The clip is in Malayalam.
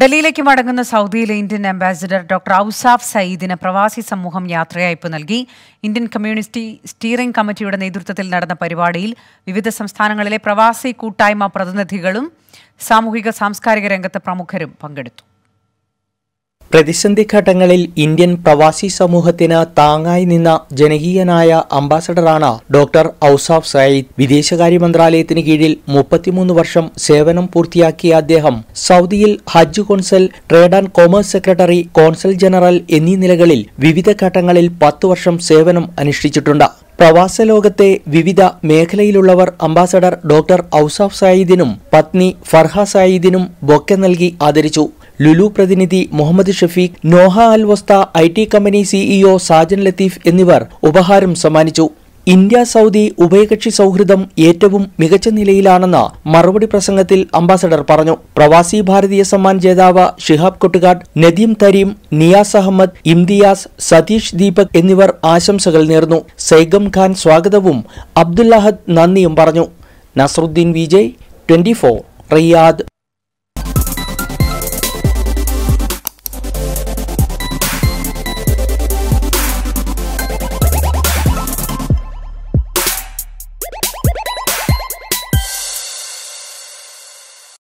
ഡൽഹിയിലേക്ക് മടങ്ങുന്ന സൗദിയിലെ ഇന്ത്യൻ അംബാസിഡർ ഡോക്ടർ ഔസാഫ് സയ്യിദിന് പ്രവാസി സമൂഹം യാത്രയയപ്പ് നൽകി ഇന്ത്യൻ കമ്മ്യൂണിറ്റി സ്റ്റിയറിംഗ് കമ്മിറ്റിയുടെ നേതൃത്വത്തിൽ നടന്ന പരിപാടിയിൽ വിവിധ സംസ്ഥാനങ്ങളിലെ പ്രവാസി കൂട്ടായ്മ പ്രതിനിധികളും സാമൂഹിക സാംസ്കാരിക രംഗത്തെ പ്രമുഖരും പങ്കെടുത്തു പ്രതിസന്ധി ഘട്ടങ്ങളിൽ ഇന്ത്യൻ പ്രവാസി സമൂഹത്തിന് താങ്ങായി നിന്ന ജനകീയനായ അംബാസഡറാണ് ഡോക്ടർ ഔസാഫ് സയ്യിദ് വിദേശകാര്യ മന്ത്രാലയത്തിന് കീഴിൽ മുപ്പത്തിമൂന്ന് വർഷം സേവനം പൂർത്തിയാക്കിയ അദ്ദേഹം സൗദിയിൽ Hajj consul trade and commerce secretary consul general എന്നീ നിലകളിൽ വിവിധ ഘട്ടങ്ങളിൽ പത്തു വർഷം സേവനം അനുഷ്ഠിച്ചിട്ടുണ്ട് പ്രവാസ ലോകത്തെ വിവിധ മേഖലയിലുള്ളവർ അംബാസഡർ ഡോക്ടർ ഔസാഫ് സായിദിനും പത്നി ഫർഹ സായിദിനും ബൊക്കെ നൽകി ആദരിച്ചു ലുലു പ്രതിനിധി Muhammad Shafeeq Noha Alwasta I T company CEO Sajan Latheef എന്നിവർ ഉപഹാരം സമ്മാനിച്ചു ഇന്ത്യ സൗദി ഉഭയകക്ഷി സൗഹൃദം ഏറ്റവും മികച്ച നിലയിലാണെന്ന് മറുപടി പ്രസംഗത്തിൽ അംബാസഡർ പറഞ്ഞു പ്രവാസി ഭാരതീയ സമ്മാൻ ജേതാവ് ഷിഹാബ് കൊട്ടുകാട് നദീം തരീം നിയാസ് അഹമ്മദ് ഇംതിയാസ് സതീഷ് ദീപക് എന്നിവർ ആശംസകൾ നേർന്നു സൈഗം ഖാൻ സ്വാഗതവും അബ്ദുല്ലാഹദ് നന്ദിയും പറഞ്ഞു നസറുദ്ദീൻ വിജയ് ട്വന്റി റിയാദ്